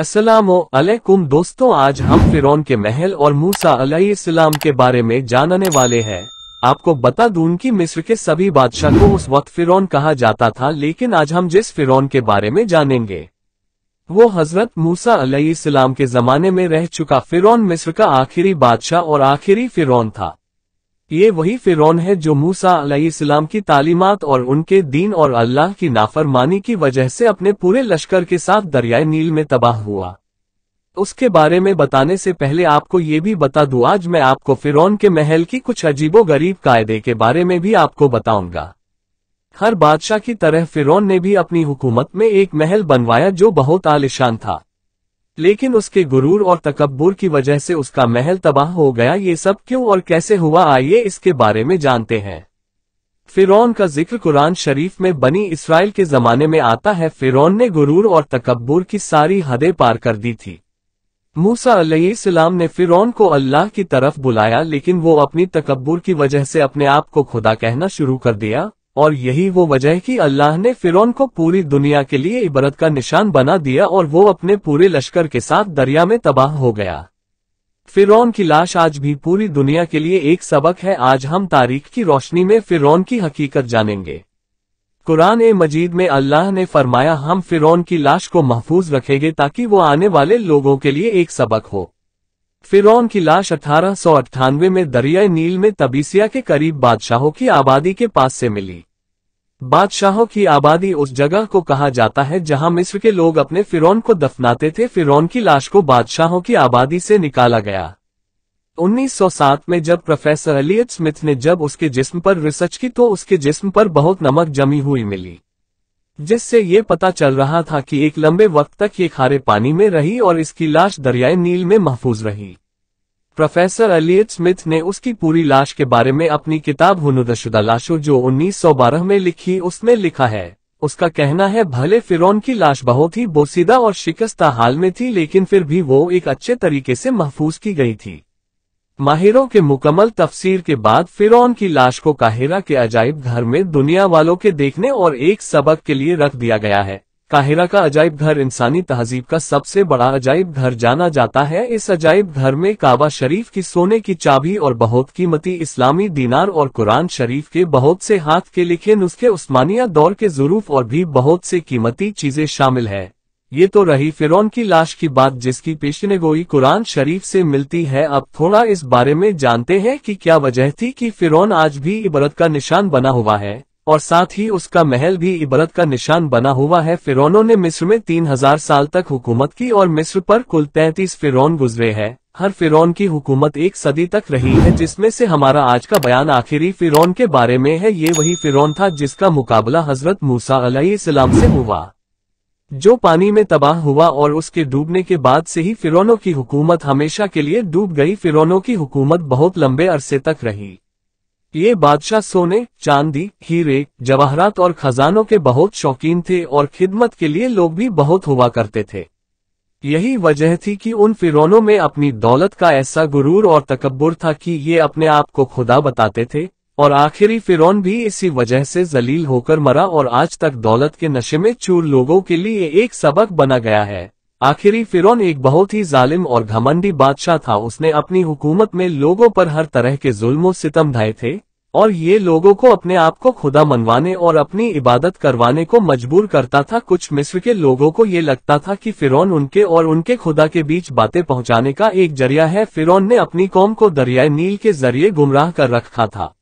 असलकुम दोस्तों आज हम फिरौन के महल और मूसा सलाम के बारे में जानने वाले हैं आपको बता दूं कि मिस्र के सभी बादशाह को उस वक्त फिरौन कहा जाता था लेकिन आज हम जिस फिरौन के बारे में जानेंगे वो हजरत मूसा सलाम के जमाने में रह चुका फिरौन मिस्र का आखिरी बादशाह और आखिरी फिरौन था ये वही फिरौन है जो मूसा अलैहिस्सलाम की तालीमत और उनके दीन और अल्लाह की नाफरमानी की वजह से अपने पूरे लश्कर के साथ दरियाए नील में तबाह हुआ उसके बारे में बताने से पहले आपको ये भी बता दू आज मैं आपको फिरौन के महल की कुछ अजीबो गरीब कायदे के बारे में भी आपको बताऊंगा हर बादशाह की तरह फिरौन ने भी अपनी हुकूमत में एक महल बनवाया जो बहुत आलिशान था लेकिन उसके गुरूर और तकबूर की वजह से उसका महल तबाह हो गया ये सब क्यों और कैसे हुआ आइए इसके बारे में जानते हैं फिरौन का जिक्र कुरान शरीफ में बनी इसराइल के जमाने में आता है फिरौन ने गुरूर और तकबूर की सारी हदें पार कर दी थी मूसा अलैहिस्सलाम ने फिरौन को अल्लाह की तरफ बुलाया लेकिन वो अपनी तकबूर की वजह से अपने आप को खुदा कहना शुरू कर दिया और यही वो वजह कि अल्लाह ने फिरौन को पूरी दुनिया के लिए इबरत का निशान बना दिया और वो अपने पूरे लश्कर के साथ दरिया में तबाह हो गया फिरौन की लाश आज भी पूरी दुनिया के लिए एक सबक है आज हम तारीख की रोशनी में फिरौन की हकीकत जानेंगे कुरान ए मजीद में अल्लाह ने फरमाया हम फिरौन की लाश को महफूज रखेंगे ताकि वो आने वाले लोगों के लिए एक सबक हो फिरौन की लाश अठारह सौ अट्ठानवे में दरियाए नील में तबीसिया के करीब बादशाहों की आबादी के पास से मिली बादशाहों की आबादी उस जगह को कहा जाता है जहां मिस्र के लोग अपने फिरौन को दफनाते थे फिरौन की लाश को बादशाहों की आबादी से निकाला गया 1907 में जब प्रोफेसर एलियट स्मिथ ने जब उसके जिस्म पर रिसर्च की तो उसके जिस्म पर बहुत नमक जमी हुई मिली जिससे ये पता चल रहा था कि एक लंबे वक्त तक ये खारे पानी में रही और इसकी लाश दरियाए नील में महफूज रही प्रोफेसर अलियट स्मिथ ने उसकी पूरी लाश के बारे में अपनी किताब हनुदशुदा लाशों जो 1912 में लिखी उसमें लिखा है उसका कहना है भले फिरौन की लाश बहुत ही बोसीदा और शिकस्ता हाल में थी लेकिन फिर भी वो एक अच्छे तरीके से महफूज की गई थी माहिरों के मुकम्मल तफसीर के बाद फिरौन की लाश को काहिरा के अजायब घर में दुनिया वालों के देखने और एक सबक के लिए रख दिया गया है काहिरा का अजायब घर इंसानी तहजीब का सबसे बड़ा अजायब घर जाना जाता है इस अजायब घर में काबा शरीफ की सोने की चाबी और बहुत कीमती इस्लामी दीनार और कुरान शरीफ के बहुत से हाथ के लिखे नुस्खे उस्मानिया दौर के जरूफ और भी बहुत से कीमती चीजें शामिल है ये तो रही फिरौन की लाश की बात जिसकी पेशनगोई कुरान शरीफ से मिलती है अब थोड़ा इस बारे में जानते हैं कि क्या वजह थी कि फिरौन आज भी इबरत का निशान बना हुआ है और साथ ही उसका महल भी इबरत का निशान बना हुआ है फिरौनों ने मिस्र में तीन हजार साल तक हुकूमत की और मिस्र पर कुल तैतीस फिरौन गुजरे है हर फिरौन की हुकूमत एक सदी तक रही है जिसमें से हमारा आज का बयान आखिरी फिरौन के बारे में है ये वही फिरौन था जिसका मुकाबला हजरत मूसा सलाम से हुआ जो पानी में तबाह हुआ और उसके डूबने के बाद से ही फिरौनों की हुकूमत हमेशा के लिए डूब गई फिरौनों की हुकूमत बहुत लंबे अरसे तक रही ये बादशाह सोने चांदी हीरे जवाहरात और खजानों के बहुत शौकीन थे और खिदमत के लिए लोग भी बहुत हुआ करते थे यही वजह थी कि उन फिरौनों में अपनी दौलत का ऐसा गुरूर और तकबर था कि ये अपने आप को खुदा बताते थे और आखिरी फिरौन भी इसी वजह से जलील होकर मरा और आज तक दौलत के नशे में चूर लोगों के लिए एक सबक बना गया है आखिरी फिरौन एक बहुत ही जालिम और घमंडी बादशाह था उसने अपनी हुकूमत में लोगों पर हर तरह के जुल्मों सितम ढाए थे और ये लोगों को अपने आप को खुदा मनवाने और अपनी इबादत करवाने को मजबूर करता था कुछ मिस्र के लोगों को ये लगता था कि फिरौन उनके और उनके खुदा के बीच बातें पहुंचाने का एक जरिया है फिरौन ने अपनी कौम को दरियाए नील के जरिए गुमराह कर रखा था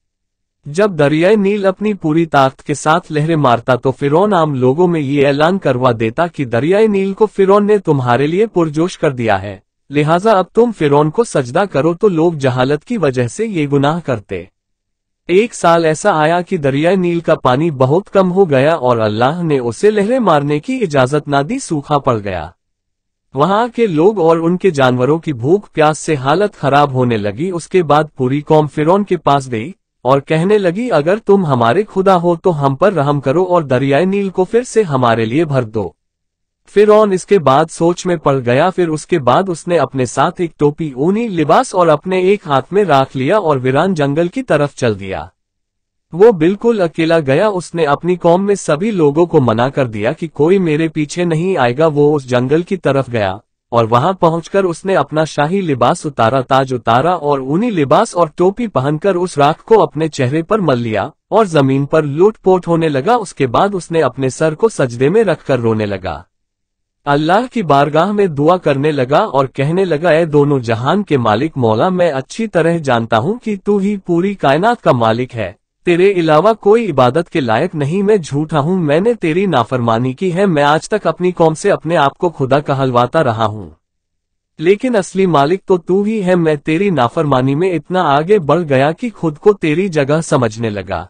जब दरियाए नील अपनी पूरी ताकत के साथ लहरें मारता तो फिरौन आम लोगों में ये ऐलान करवा देता कि दरियाए नील को फिरौन ने तुम्हारे लिए पुरजोश कर दिया है लिहाजा अब तुम फिरौन को सजदा करो तो लोग जहालत की वजह से ये गुनाह करते एक साल ऐसा आया कि दरियाए नील का पानी बहुत कम हो गया और अल्लाह ने उसे लहरें मारने की इजाजत ना दी सूखा पड़ गया वहां के लोग और उनके जानवरों की भूख प्यास से हालत खराब होने लगी उसके बाद पूरी कौम फिरौन के पास गई और कहने लगी अगर तुम हमारे खुदा हो तो हम पर रहम करो और दरियाए नील को फिर से हमारे लिए भर दो फिर ऑन इसके बाद सोच में पड़ गया फिर उसके बाद उसने अपने साथ एक टोपी ऊनी लिबास और अपने एक हाथ में राख लिया और वीरान जंगल की तरफ चल दिया वो बिल्कुल अकेला गया उसने अपनी कौम में सभी लोगों को मना कर दिया कि कोई मेरे पीछे नहीं आएगा वो उस जंगल की तरफ गया और वहां पहुंचकर उसने अपना शाही लिबास उतारा ताज उतारा और ऊनी लिबास और टोपी पहनकर उस राख को अपने चेहरे पर मल लिया और जमीन पर लूटपोट होने लगा उसके बाद उसने अपने सर को सजदे में रखकर रोने लगा अल्लाह की बारगाह में दुआ करने लगा और कहने लगा ए दोनों जहान के मालिक मौला मैं अच्छी तरह जानता हूँ कि तू ही पूरी कायनात का मालिक है तेरे अलावा कोई इबादत के लायक नहीं मैं झूठा हूँ मैंने तेरी नाफरमानी की है मैं आज तक अपनी कौम से अपने आप को खुदा कहलवाता रहा हूँ लेकिन असली मालिक तो तू ही है मैं तेरी नाफरमानी में इतना आगे बढ़ गया कि खुद को तेरी जगह समझने लगा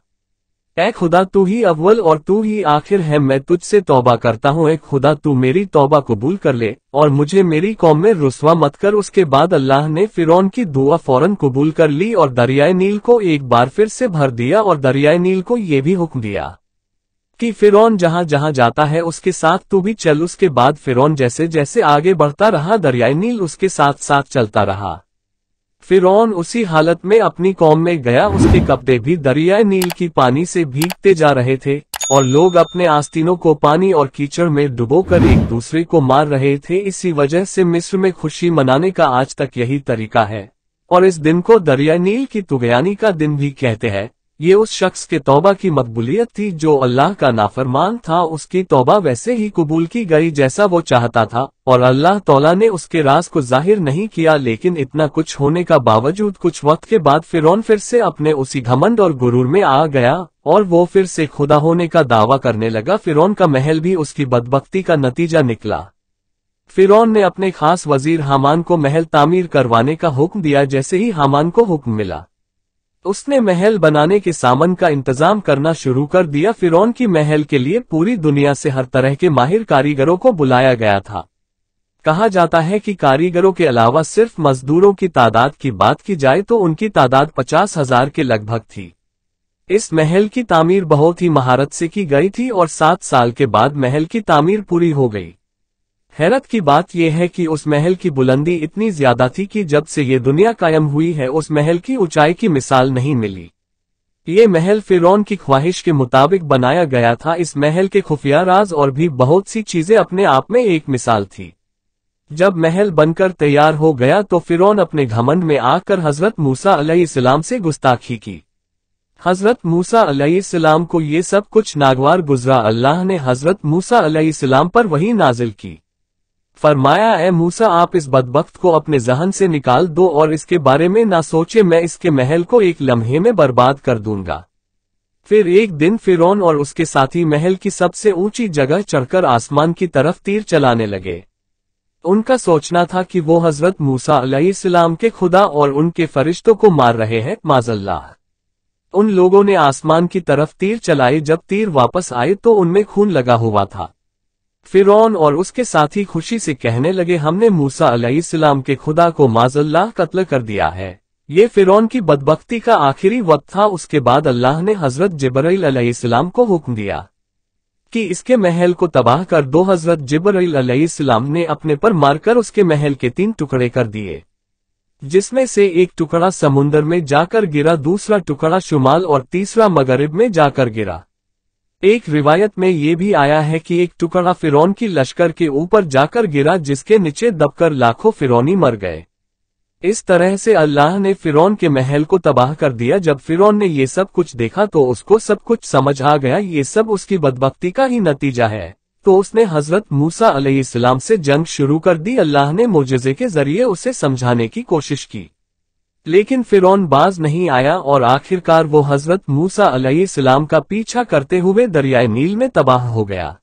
ऐ खुदा तू ही अव्वल और तू ही आखिर है मैं तुझसे तौबा करता हूँ एक खुदा तू मेरी तौबा कबूल कर ले और मुझे मेरी कौम में रुसवा मत कर उसके बाद अल्लाह ने फिरौन की दुआ फौरन कबूल कर ली और दरियाए नील को एक बार फिर से भर दिया और दरियाए नील को ये भी हुक्म दिया कि फिरौन जहाँ जहाँ जाता है उसके साथ तू भी चल उसके बाद फिरौन जैसे जैसे आगे बढ़ता रहा दरियाए नील उसके साथ साथ चलता रहा फिर उसी हालत में अपनी कौम में गया उसके कपड़े भी दरियाए नील की पानी से भीगते जा रहे थे और लोग अपने आस्तीनों को पानी और कीचड़ में डुबोकर एक दूसरे को मार रहे थे इसी वजह से मिस्र में खुशी मनाने का आज तक यही तरीका है और इस दिन को दरिया नील की तुगयानी का दिन भी कहते हैं ये उस शख्स के तौबा की मकबूलियत थी जो अल्लाह का नाफरमान था उसकी तौबा वैसे ही कबूल की गई जैसा वो चाहता था और अल्लाह तौला ने उसके राज को जाहिर नहीं किया लेकिन इतना कुछ होने का बावजूद कुछ वक्त के बाद फिर फिर से अपने उसी घमंड और गुरूर में आ गया और वो फिर से खुदा होने का दावा करने लगा फिर का महल भी उसकी बदबकती का नतीजा निकला फिरौन ने अपने खास वजीर हमान को महल तामीर करवाने का हुक्म दिया जैसे ही हमान को हुक्म मिला उसने महल बनाने के सामान का इंतजाम करना शुरू कर दिया फिर की महल के लिए पूरी दुनिया से हर तरह के माहिर कारीगरों को बुलाया गया था कहा जाता है कि कारीगरों के अलावा सिर्फ मजदूरों की तादाद की बात की जाए तो उनकी तादाद पचास हजार के लगभग थी इस महल की तामीर बहुत ही महारत से की गई थी और सात साल के बाद महल की तामीर पूरी हो गई हैरत की बात यह है कि उस महल की बुलंदी इतनी ज्यादा थी कि जब से ये दुनिया कायम हुई है उस महल की ऊंचाई की मिसाल नहीं मिली ये महल फिरौन की ख्वाहिश के मुताबिक बनाया गया था इस महल के खुफिया राज और भी बहुत सी चीजें अपने आप में एक मिसाल थी जब महल बनकर तैयार हो गया तो फिरौन अपने घमंड में आकर हजरत मूसा अलैहिस्सलाम से गुस्ताखी की हजरत मूसा अलैहिस्सलाम को ये सब कुछ नागवार गुजरा अल्लाह ने हजरत मूसा अलैहिस्सलाम पर वही नाजिल की फरमाया ए मूसा आप इस बदबख्त को अपने जहन से निकाल दो और इसके बारे में ना सोचे मैं इसके महल को एक लम्हे में बर्बाद कर दूंगा फिर एक दिन फिरौन और उसके साथी महल की सबसे ऊंची जगह चढ़कर आसमान की तरफ तीर चलाने लगे उनका सोचना था कि वो हजरत मूसा अलैहिस्सलाम के खुदा और उनके फरिश्तों को मार रहे हैं माजल्लाह उन लोगों ने आसमान की तरफ तीर चलाए जब तीर वापस आए तो उनमें खून लगा हुआ था फिरौन और उसके साथी खुशी से कहने लगे हमने मूसा अलैहिस्सलाम के खुदा को माजल्लाह कत्ल कर दिया है ये फिरौन की बदबख्ती का आखिरी वक्त था उसके बाद अल्लाह ने हजरत जबराम को हुक्म दिया कि इसके महल को तबाह कर दो हजरत जबराम ने अपने पर मारकर उसके महल के तीन टुकड़े कर दिए जिसमें से एक टुकड़ा समुन्दर में जाकर गिरा दूसरा टुकड़ा शुमाल और तीसरा मगरब में जाकर गिरा एक रिवायत में ये भी आया है कि एक टुकड़ा फिरौन की लश्कर के ऊपर जाकर गिरा जिसके नीचे दबकर लाखों फिरौनी मर गए इस तरह से अल्लाह ने फिरौन के महल को तबाह कर दिया जब फिरौन ने ये सब कुछ देखा तो उसको सब कुछ समझ आ गया ये सब उसकी बदबकती का ही नतीजा है तो उसने हजरत मूसा अलैहिस्सलाम से जंग शुरू कर दी अल्लाह ने मुजजे के जरिए उसे समझाने की कोशिश की लेकिन फिरौन बाज नहीं आया और आखिरकार वो हजरत मूसा अलैहिस्सलाम का पीछा करते हुए दरियाए नील में तबाह हो गया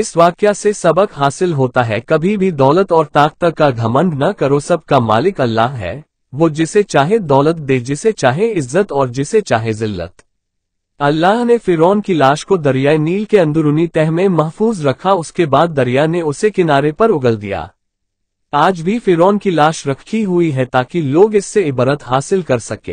इस वाक्य से सबक हासिल होता है कभी भी दौलत और ताकत का घमंड न करो सब का मालिक अल्लाह है वो जिसे चाहे दौलत दे जिसे चाहे इज्जत और जिसे चाहे जिल्लत अल्लाह ने फिरौन की लाश को दरियाए नील के अंदरूनी तह में महफूज रखा उसके बाद दरिया ने उसे किनारे पर उगल दिया आज भी फिरौन की लाश रखी हुई है ताकि लोग इससे इबरत हासिल कर सके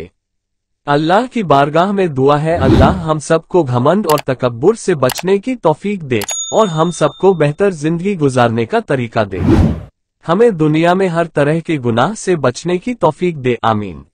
अल्लाह की बारगाह में दुआ है अल्लाह हम सबको घमंड और तकबर से बचने की तोफीक दे और हम सबको बेहतर जिंदगी गुजारने का तरीका दे हमें दुनिया में हर तरह के गुनाह से बचने की तोफीक दे आमीन